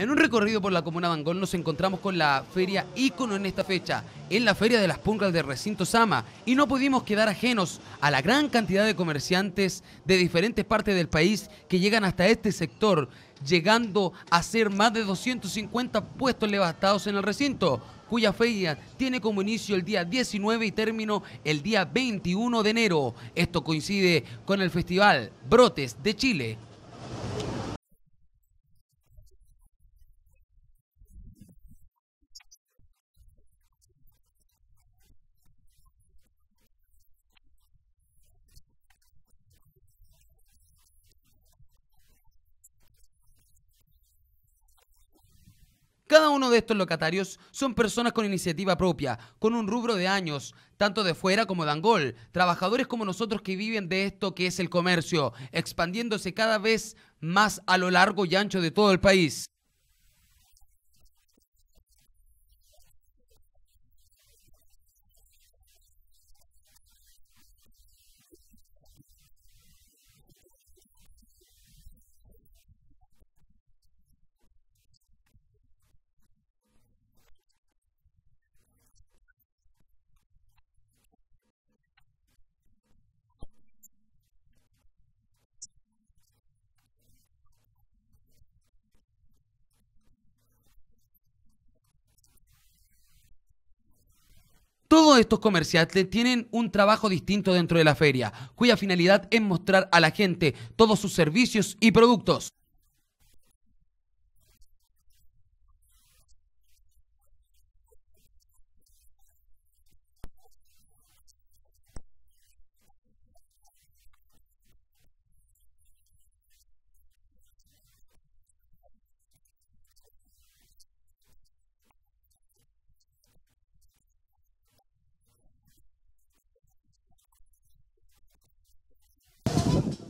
En un recorrido por la comuna Bangón nos encontramos con la feria ícono en esta fecha, en la feria de las pungas del recinto Sama, y no pudimos quedar ajenos a la gran cantidad de comerciantes de diferentes partes del país que llegan hasta este sector, llegando a ser más de 250 puestos levantados en el recinto, cuya feria tiene como inicio el día 19 y término el día 21 de enero. Esto coincide con el festival Brotes de Chile Cada uno de estos locatarios son personas con iniciativa propia, con un rubro de años, tanto de fuera como de Angol, trabajadores como nosotros que viven de esto que es el comercio, expandiéndose cada vez más a lo largo y ancho de todo el país. estos comerciantes tienen un trabajo distinto dentro de la feria, cuya finalidad es mostrar a la gente todos sus servicios y productos.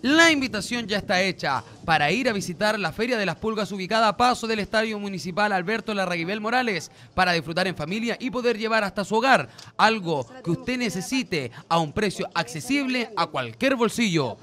La invitación ya está hecha para ir a visitar la Feria de las Pulgas ubicada a paso del Estadio Municipal Alberto Larraguibel Morales para disfrutar en familia y poder llevar hasta su hogar algo que usted necesite a un precio accesible a cualquier bolsillo.